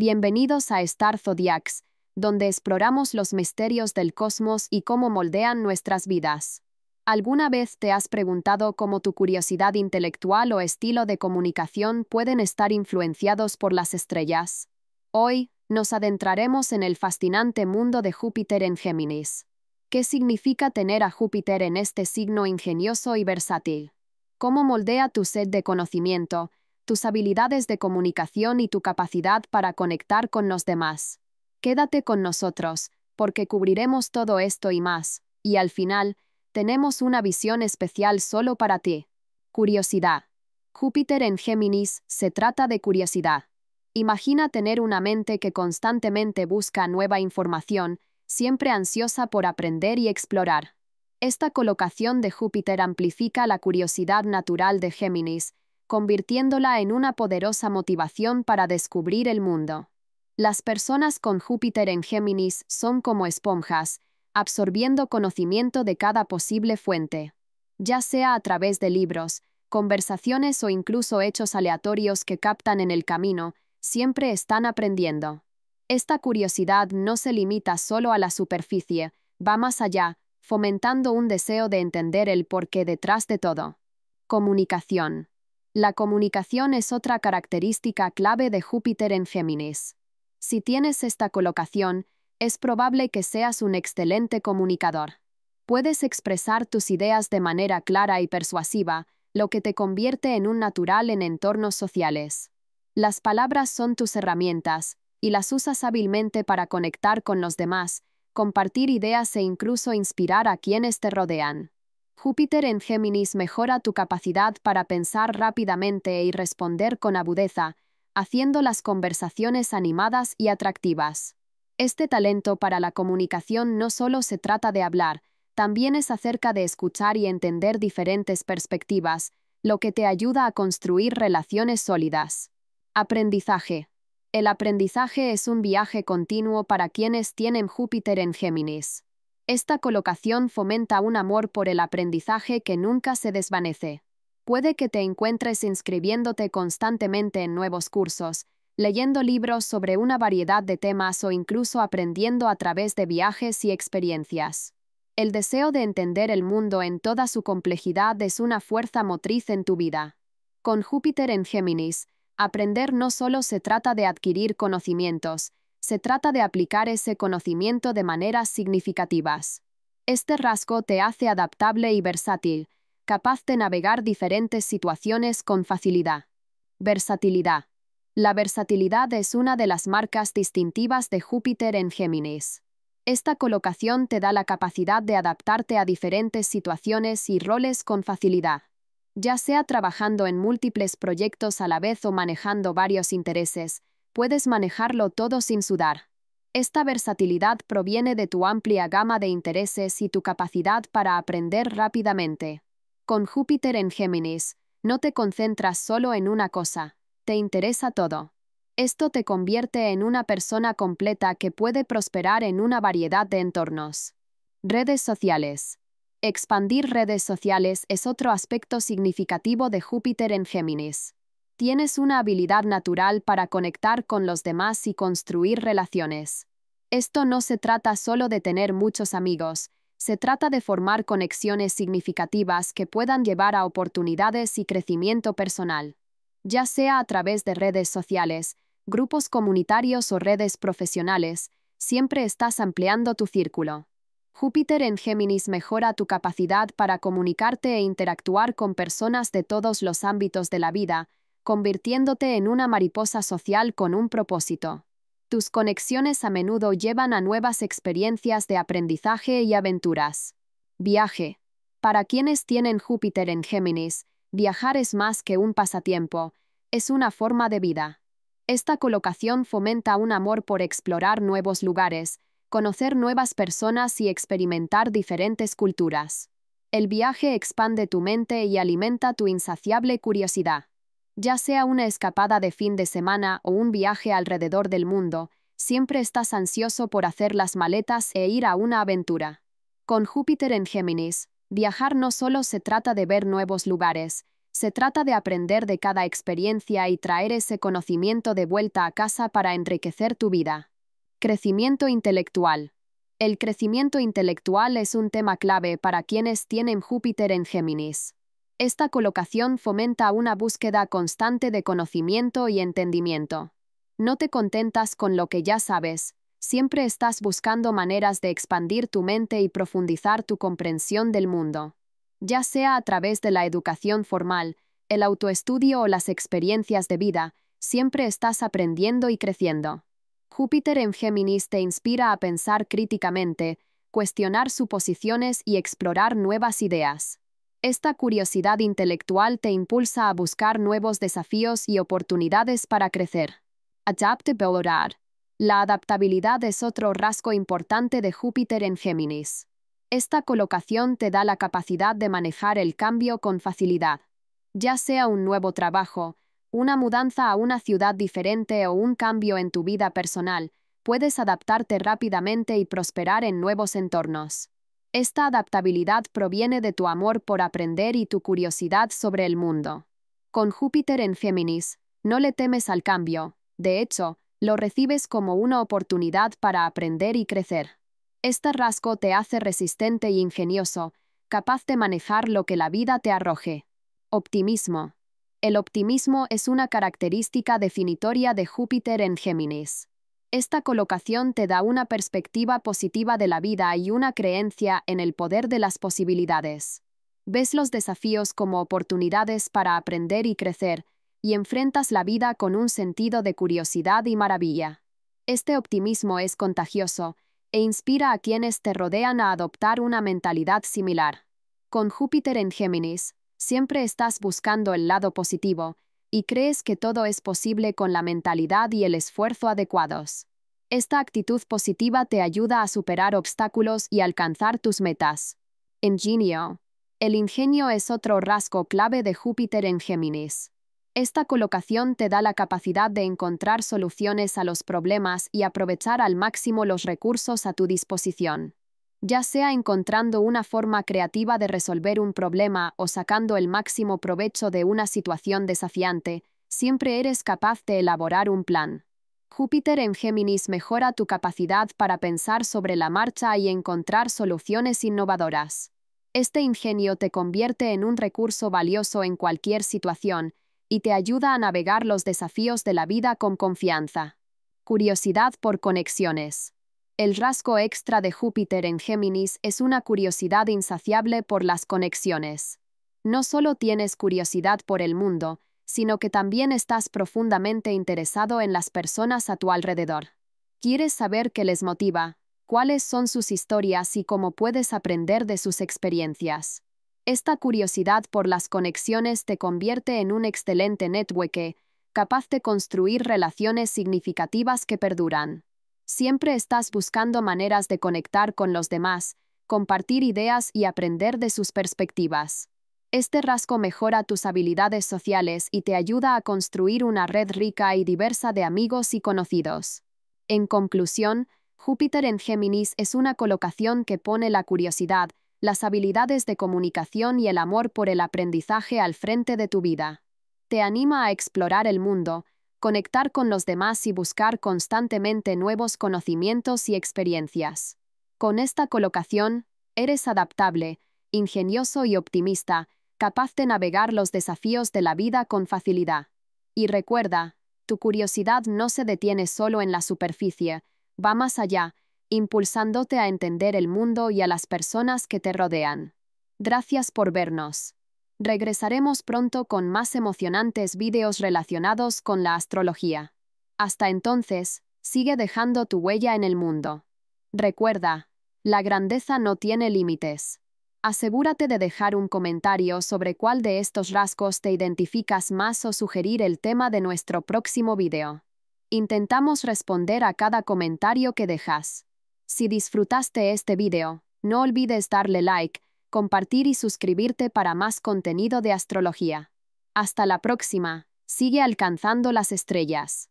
Bienvenidos a Star Zodiacs, donde exploramos los misterios del cosmos y cómo moldean nuestras vidas. ¿Alguna vez te has preguntado cómo tu curiosidad intelectual o estilo de comunicación pueden estar influenciados por las estrellas? Hoy, nos adentraremos en el fascinante mundo de Júpiter en Géminis. ¿Qué significa tener a Júpiter en este signo ingenioso y versátil? ¿Cómo moldea tu sed de conocimiento, tus habilidades de comunicación y tu capacidad para conectar con los demás. Quédate con nosotros, porque cubriremos todo esto y más, y al final, tenemos una visión especial solo para ti. Curiosidad. Júpiter en Géminis se trata de curiosidad. Imagina tener una mente que constantemente busca nueva información, siempre ansiosa por aprender y explorar. Esta colocación de Júpiter amplifica la curiosidad natural de Géminis, convirtiéndola en una poderosa motivación para descubrir el mundo. Las personas con Júpiter en Géminis son como esponjas, absorbiendo conocimiento de cada posible fuente, ya sea a través de libros, conversaciones o incluso hechos aleatorios que captan en el camino, siempre están aprendiendo. Esta curiosidad no se limita solo a la superficie, va más allá, fomentando un deseo de entender el porqué detrás de todo. Comunicación. La comunicación es otra característica clave de Júpiter en Géminis. Si tienes esta colocación, es probable que seas un excelente comunicador. Puedes expresar tus ideas de manera clara y persuasiva, lo que te convierte en un natural en entornos sociales. Las palabras son tus herramientas, y las usas hábilmente para conectar con los demás, compartir ideas e incluso inspirar a quienes te rodean. Júpiter en Géminis mejora tu capacidad para pensar rápidamente y responder con agudeza, haciendo las conversaciones animadas y atractivas. Este talento para la comunicación no solo se trata de hablar, también es acerca de escuchar y entender diferentes perspectivas, lo que te ayuda a construir relaciones sólidas. Aprendizaje. El aprendizaje es un viaje continuo para quienes tienen Júpiter en Géminis. Esta colocación fomenta un amor por el aprendizaje que nunca se desvanece. Puede que te encuentres inscribiéndote constantemente en nuevos cursos, leyendo libros sobre una variedad de temas o incluso aprendiendo a través de viajes y experiencias. El deseo de entender el mundo en toda su complejidad es una fuerza motriz en tu vida. Con Júpiter en Géminis, aprender no solo se trata de adquirir conocimientos, se trata de aplicar ese conocimiento de maneras significativas. Este rasgo te hace adaptable y versátil, capaz de navegar diferentes situaciones con facilidad. Versatilidad. La versatilidad es una de las marcas distintivas de Júpiter en Géminis. Esta colocación te da la capacidad de adaptarte a diferentes situaciones y roles con facilidad. Ya sea trabajando en múltiples proyectos a la vez o manejando varios intereses, puedes manejarlo todo sin sudar. Esta versatilidad proviene de tu amplia gama de intereses y tu capacidad para aprender rápidamente. Con Júpiter en Géminis, no te concentras solo en una cosa, te interesa todo. Esto te convierte en una persona completa que puede prosperar en una variedad de entornos. Redes sociales. Expandir redes sociales es otro aspecto significativo de Júpiter en Géminis tienes una habilidad natural para conectar con los demás y construir relaciones. Esto no se trata solo de tener muchos amigos, se trata de formar conexiones significativas que puedan llevar a oportunidades y crecimiento personal, ya sea a través de redes sociales, grupos comunitarios o redes profesionales, siempre estás ampliando tu círculo. Júpiter en Géminis mejora tu capacidad para comunicarte e interactuar con personas de todos los ámbitos de la vida, convirtiéndote en una mariposa social con un propósito. Tus conexiones a menudo llevan a nuevas experiencias de aprendizaje y aventuras. Viaje. Para quienes tienen Júpiter en Géminis, viajar es más que un pasatiempo, es una forma de vida. Esta colocación fomenta un amor por explorar nuevos lugares, conocer nuevas personas y experimentar diferentes culturas. El viaje expande tu mente y alimenta tu insaciable curiosidad. Ya sea una escapada de fin de semana o un viaje alrededor del mundo, siempre estás ansioso por hacer las maletas e ir a una aventura. Con Júpiter en Géminis, viajar no solo se trata de ver nuevos lugares, se trata de aprender de cada experiencia y traer ese conocimiento de vuelta a casa para enriquecer tu vida. Crecimiento intelectual. El crecimiento intelectual es un tema clave para quienes tienen Júpiter en Géminis. Esta colocación fomenta una búsqueda constante de conocimiento y entendimiento. No te contentas con lo que ya sabes, siempre estás buscando maneras de expandir tu mente y profundizar tu comprensión del mundo. Ya sea a través de la educación formal, el autoestudio o las experiencias de vida, siempre estás aprendiendo y creciendo. Júpiter en Géminis te inspira a pensar críticamente, cuestionar suposiciones y explorar nuevas ideas. Esta curiosidad intelectual te impulsa a buscar nuevos desafíos y oportunidades para crecer. Adaptabilidad. La adaptabilidad es otro rasgo importante de Júpiter en Géminis. Esta colocación te da la capacidad de manejar el cambio con facilidad. Ya sea un nuevo trabajo, una mudanza a una ciudad diferente o un cambio en tu vida personal, puedes adaptarte rápidamente y prosperar en nuevos entornos. Esta adaptabilidad proviene de tu amor por aprender y tu curiosidad sobre el mundo. Con Júpiter en Géminis, no le temes al cambio, de hecho, lo recibes como una oportunidad para aprender y crecer. Este rasgo te hace resistente e ingenioso, capaz de manejar lo que la vida te arroje. Optimismo. El optimismo es una característica definitoria de Júpiter en Géminis. Esta colocación te da una perspectiva positiva de la vida y una creencia en el poder de las posibilidades. Ves los desafíos como oportunidades para aprender y crecer, y enfrentas la vida con un sentido de curiosidad y maravilla. Este optimismo es contagioso, e inspira a quienes te rodean a adoptar una mentalidad similar. Con Júpiter en Géminis, siempre estás buscando el lado positivo, y crees que todo es posible con la mentalidad y el esfuerzo adecuados. Esta actitud positiva te ayuda a superar obstáculos y alcanzar tus metas. Ingenio. El ingenio es otro rasgo clave de Júpiter en Géminis. Esta colocación te da la capacidad de encontrar soluciones a los problemas y aprovechar al máximo los recursos a tu disposición ya sea encontrando una forma creativa de resolver un problema o sacando el máximo provecho de una situación desafiante, siempre eres capaz de elaborar un plan. Júpiter en Géminis mejora tu capacidad para pensar sobre la marcha y encontrar soluciones innovadoras. Este ingenio te convierte en un recurso valioso en cualquier situación y te ayuda a navegar los desafíos de la vida con confianza. Curiosidad por conexiones. El rasgo extra de Júpiter en Géminis es una curiosidad insaciable por las conexiones. No solo tienes curiosidad por el mundo, sino que también estás profundamente interesado en las personas a tu alrededor. Quieres saber qué les motiva, cuáles son sus historias y cómo puedes aprender de sus experiencias. Esta curiosidad por las conexiones te convierte en un excelente networker, capaz de construir relaciones significativas que perduran. Siempre estás buscando maneras de conectar con los demás, compartir ideas y aprender de sus perspectivas. Este rasgo mejora tus habilidades sociales y te ayuda a construir una red rica y diversa de amigos y conocidos. En conclusión, Júpiter en Géminis es una colocación que pone la curiosidad, las habilidades de comunicación y el amor por el aprendizaje al frente de tu vida. Te anima a explorar el mundo, conectar con los demás y buscar constantemente nuevos conocimientos y experiencias. Con esta colocación, eres adaptable, ingenioso y optimista, capaz de navegar los desafíos de la vida con facilidad. Y recuerda, tu curiosidad no se detiene solo en la superficie, va más allá, impulsándote a entender el mundo y a las personas que te rodean. Gracias por vernos. Regresaremos pronto con más emocionantes vídeos relacionados con la astrología. Hasta entonces, sigue dejando tu huella en el mundo. Recuerda, la grandeza no tiene límites. Asegúrate de dejar un comentario sobre cuál de estos rasgos te identificas más o sugerir el tema de nuestro próximo vídeo. Intentamos responder a cada comentario que dejas. Si disfrutaste este vídeo, no olvides darle like compartir y suscribirte para más contenido de astrología. Hasta la próxima, sigue alcanzando las estrellas.